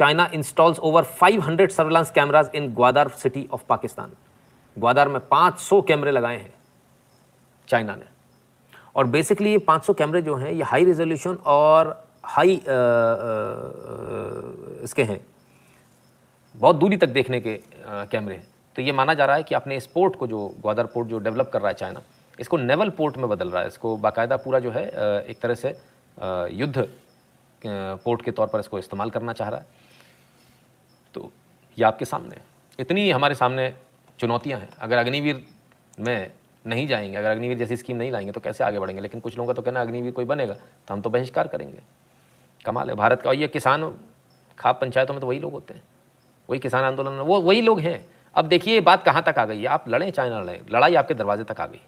China installs over 500 surveillance cameras in Gwadar city of Pakistan. Gwadar में 500 कैमरे लगाए हैं चाइना ने और बेसिकली ये 500 कैमरे जो हैं ये हाई रेजोल्यूशन और हाई आ, आ, आ, इसके हैं बहुत दूरी तक देखने के कैमरे हैं तो ये माना जा रहा है कि अपने इस पोर्ट को जो ग्वादर पोर्ट जो डेवलप कर रहा है चाइना इसको नेवल पोर्ट में बदल रहा है इसको बाकायदा पूरा जो है एक तरह से युद्ध पोर्ट के तौर पर इसको इस्तेमाल करना चाह रहा है ये आपके सामने इतनी हमारे सामने चुनौतियाँ हैं अगर अग्निवीर में नहीं जाएंगे अगर अग्निवीर जैसी स्कीम नहीं लाएंगे तो कैसे आगे बढ़ेंगे लेकिन कुछ लोगों का तो कहना अग्निवीर कोई बनेगा तो हम तो बहिष्कार करेंगे कमाल है भारत का और ये किसान खाप पंचायतों में तो वही लोग होते हैं वही किसान आंदोलन में वो वही लोग हैं अब देखिए ये बात कहाँ तक आ गई है आप लड़ें चाहे ना लड़ें लड़ाई आपके दरवाजे तक आ गई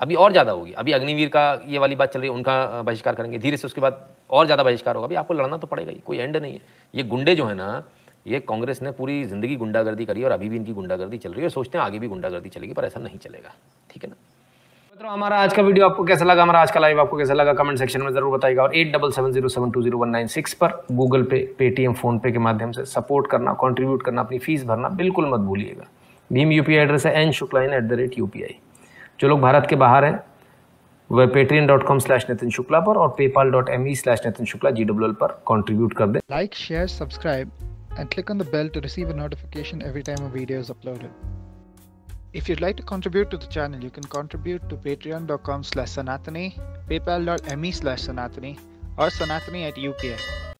अभी और ज़्यादा होगी अभी अग्निवीर का ये वाली बात चल रही है उनका बहिष्कार करेंगे धीरे से उसके बाद और ज़्यादा बहिष्कार होगा अभी आपको लड़ना तो पड़ेगा ही कोई एंड नहीं है ये गुंडे जो है ना ये कांग्रेस ने पूरी ज़िंदगी गुंडागर्दी करी और अभी भी इनकी गुंडागर्दी चल रही है और सोचते हैं आगे भी गुंडागर्दी चलेगी पर ऐसा नहीं चलेगा ठीक है ना मित्रों हमारा आज का वीडियो आपको कैसा लगा हमारा आज का लाइव आपको कैसा लगा कमेंट सेक्शन में जरूर बताएगा और eight double seven zero seven two zero one nine six पर Google Pay Paytm PhonePe के माध्यम से सपोर्ट करना कॉन्ट्रीब्यूट करना अपनी फीस भरना बिल्कुल मत भूलिएगा भीम यू एड्रेस है N Shukla in at the rate U जो लोग भारत के बाहर हैं वह Patreon dot com slash Nitin Shukla पर और PayPal dot M E slash Nitin Shukla G W L पर कॉन्ट्रीब्यूट कर दे like share subscribe and click on the bell to receive a notification every time a video is uploaded. If you'd like to contribute to the channel, you can contribute to patreon.com slash sanatani, paypal.me slash sanatani, or sanatani at UPI.